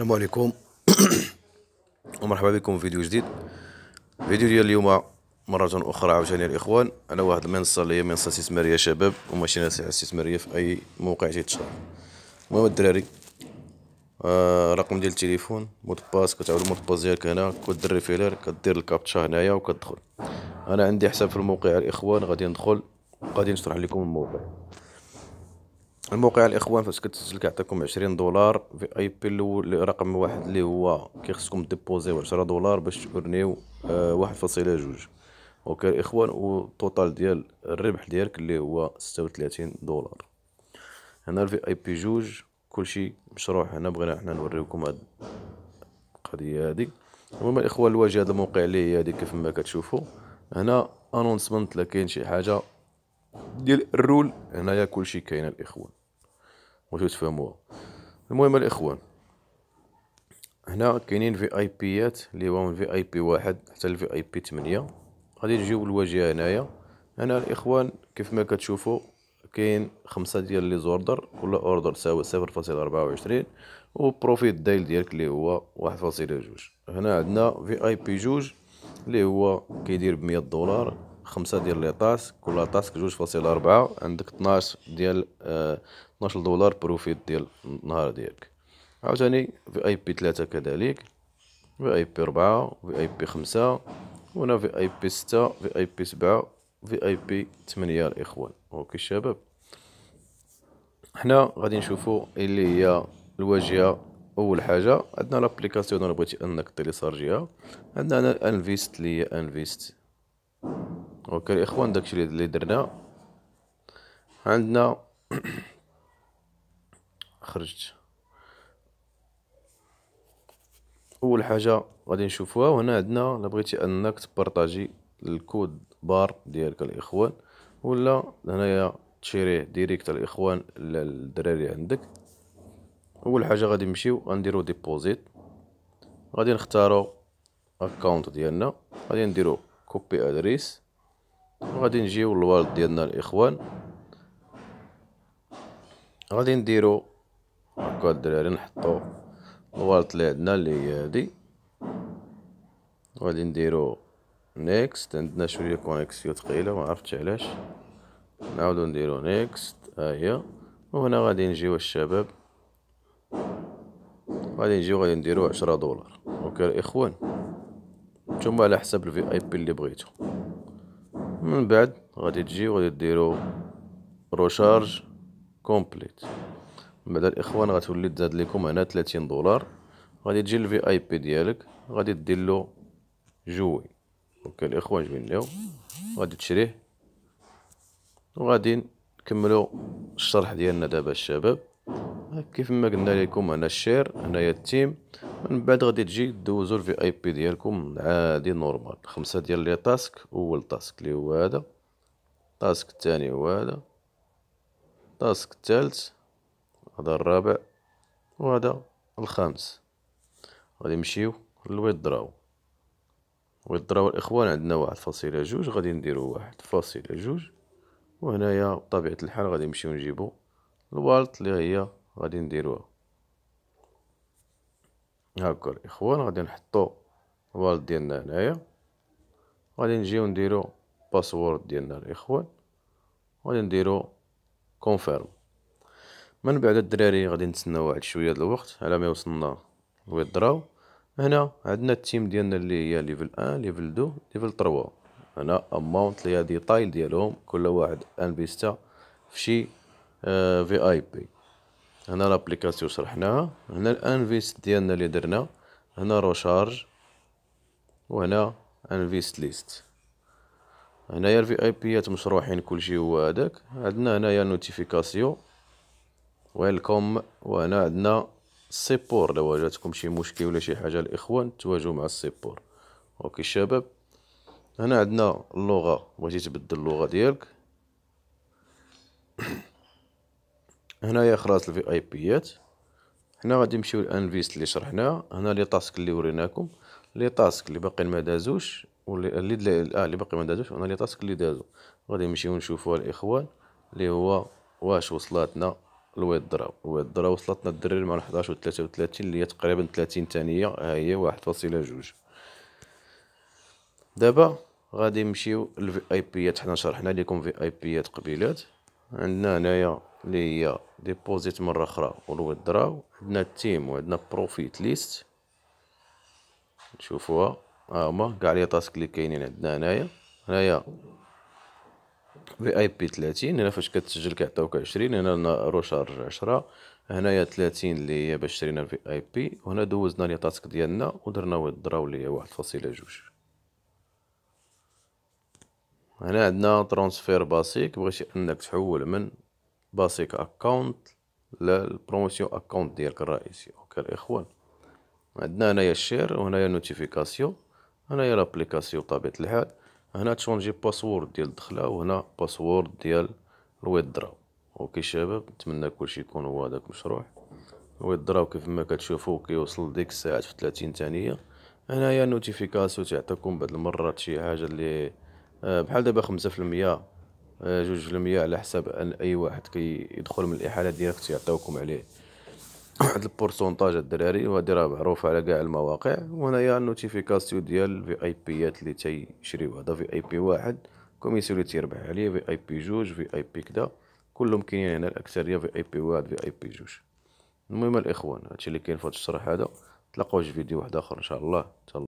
السلام عليكم ومرحبا بكم في فيديو جديد فيديو ديال اليوم مرة أخرى عاوتاني الإخوان على واحد المنصة اللي هي منصة استثمارية شباب وماشي ناس استثمارية في أي موقع تيتشهر المهم الدراري آه رقم ديال التليفون مود باس كتعاود مود باس ديالك هنا كود الريفيلر كدير الكابتشا هنايا وكتدخل أنا عندي حساب في الموقع الإخوان غادي ندخل غادي نشرح لكم الموقع الموقع الاخوان فاش كتسجل كيعطيكم عشرين دولار في اي بي الاول رقم واحد اللي هو كيخصكم ديبوزيو عشرة دولار باش تورنيو آه واحد فاصلة جوج اوكي الاخوان والتوتال ديال الربح ديالك اللي هو ستة دولار هنا الفي اي بي جوج كلشي مشروع هنا بغينا حنا نوريكم هاد القضيه هادي المهم الاخوان الواجهه هذا الموقع اللي هي هادي كيف ما كتشوفوا هنا انونسمنت لا كاين شي حاجه ديال الرول هنايا كلشي كاين الاخوان بغيتو تفهموها المهم الاخوان هنا كاينين في اي بيات اللي هو من في اي بي واحد حتى لفي اي بي 8 غادي نجيو الواجهه هنايا هنا الاخوان كيف ما كتشوفوا كاين خمسة ديال لي زوردر كل اوردر تساوي صفر فاصلة ربعة وعشرين وبروفيت دايل ديالك اللي هو واحد فاصلة جوج هنا عندنا في اي بي جوج اللي هو كيدير بمية دولار خمسة ديال لي طاسك كل طاسك جوج فاصلة ربعة عندك طناش ديال آه، طناش دولار بروفيت ديال النهار ديالك عاوتاني في اي بي تلاتة كذلك في اي بي ربعة في اي بي خمسة هنا في اي بي ستة في اي بي سبعة في اي بي تمنية الاخوان اوكي الشباب حنا غادي نشوفو اللي هي الواجهه اول حاجه عندنا لابليكاسيون انا بغيتي انك تيليسارجيها عندنا انفيست اللي هي انفيست اوكي الاخوان داكشي اللي درنا عندنا خرجت اول حاجه غادي نشوفوها وهنا عندنا الا بغيتي انك تبارطاجي الكود بار ديالك الاخوان ولا هنايا تشيريه ديريكت الاخوان للدراري عندك اول حاجه غادي نمشيو غنديرو ديبوزيت غادي نختارو اكونت ديالنا غادي نديرو كوبي ادريس وغادي نجيو للورد ديالنا الاخوان غادي نديرو هكا الدراري نحطو الورد اللي عندنا اللي هي هادي غادي نديرو نيكست عندنا شويه كونيكسيو ثقيله ما عرفتش علاش نعاودو نديرو نيكست ها هي وهنا غادي نجيو الشباب غادي نجيو غادي نديرو عشرة دولار اوكي الاخوان نتوما على حساب الفي اي بي اللي بغيتو من بعد غادي تجي وغادي ديرو روشارج كومبليت من بعد الاخوان غتولي تزاد لكم هنا 30 دولار غادي تجي الفي اي بي ديالك غادي دير له جوي اوكي الاخوان جوين ليو غادي تشريه وغادي نكملو الشرح ديالنا دابا الشباب كيف ما قلنا لكم هنا الشير هنايا التيم من بعد غادي تجي دوزو الفي اي بي ديالكم عادي نورمال خمسة ديال لي تاسك اول تاسك اللي هو هذا التاسك الثاني هو هذا التاسك الثالث هذا الرابع وهذا الخامس غادي نمشيو للويدراو ويدراو الاخوان عندنا واحد فاصلة جوج غادي نديرو واحد فاصلة جوج وهنايا بطبيعة الحال غادي نمشيو نجيبو الوالت اللي هي غادي نديروها هاكا الاخوان غادي نحطو الوالد ديالنا هنايا غادي نجيو نديرو باسورد ديالنا الاخوان غادي نديرو كونفيرم من بعد الدراري غادي نتسناو واحد شويه د الوقت على ما يوصلنا الويدراو هنا عندنا التيم ديالنا اللي هي ليفل 1 ليفل 2 ليفل 3 هنا اماونت لي هادي طايل ديالهم كل واحد ان بيستا فشي في اي بي آه، هنا لابليكاسيون شرحناها هنا الانفيست ديالنا اللي درنا هنا روشارج وهنا انفيست ليست هنايا الفي اي بيات مشروحين كلشي هو هذاك عندنا هنايا نوتيفيكاسيون ويلكم وهنا عندنا سيبور لو واجهتكم شي مشكل ولا شي حاجه الاخوان تواجهوا مع السيبور اوكي الشباب هنا عندنا اللغه بغيتي تبدل اللغه ديالك هنايا خلاص الفي اي بيات هنا غادي نمشيو لانفيست اللي شرحناه هنا لي تاسك اللي وريناكم لي تاسك اللي باقي ما دازوش واللي اللي اه اللي باقي ما دازوش هنا لي تاسك اللي دازو غادي نمشيو نشوفوها الاخوان اللي هو واش وصلاتنا الويت درا الويت درا وصلتنا الدرير مع 11 و 33 اللي هي تقريبا 30 ثانيه ها هي واحد فاصلة جوج دابا غادي نمشيو للفي اي بيات حنا شرحنا لكم في اي بيات قبيلات عندنا هنايا اللي هي ديبوزيت مره اخرى والويدراو عندنا التيم وعندنا بروفيت ليست نشوفوها ها هما كاع لي تاسك اللي كاينين عندنا هنايا هنايا في اي بي 30 هنا فاش كتسجل كيعطيوك 20 هنا روشارج 10 هنايا 30 اللي هي باش شرينا في اي بي وهنا دوزنا لي تاسك ديالنا ودرنا ويدراو اللي هي واحد فاصلة جوج هنا عندنا ترانسفير باسيك بغيتي انك تحول من باسيك اكونت للبروموسيون اكونت ديالك الرئيسي اوكي الاخوان عندنا هنايا الشير وهنايا نوتيفيكاسيون هنايا لابليكاسيون بطبيعه الحال هنا تشونجي باسورد ديال الدخله وهنا باسورد ديال الويدرا اوكي شباب نتمنى كلشي يكون هو هذاك المشروع الويدرا كيف ما كتشوفوا كيوصل ديك الساعات في 30 ثانيه هنايا نوتيفيكاسيون تعطيكم بعض المرات شي حاجه اللي آه، بحال دابا 5% آه، جوج المية على حساب ان اي واحد كيدخل من الإحالة ديريكت يعطيوكم عليه واحد البورسونتاج الدراري وهادي راه معروفه على كاع المواقع وهنايا النوتيفيكاسيون ديال الفي اي بيات لي تيشريو هذا في اي بي واحد كوميسيون لي تيربح عليه في اي بي جوج في اي بي كدا كلهم كاينين هنا الاكثريه في اي بي واحد في اي بي جوج المهم الاخوان هادشي اللي كاين في هاد الشرح هذا تلاقاو في فيديو واحد اخر ان شاء الله تهلاو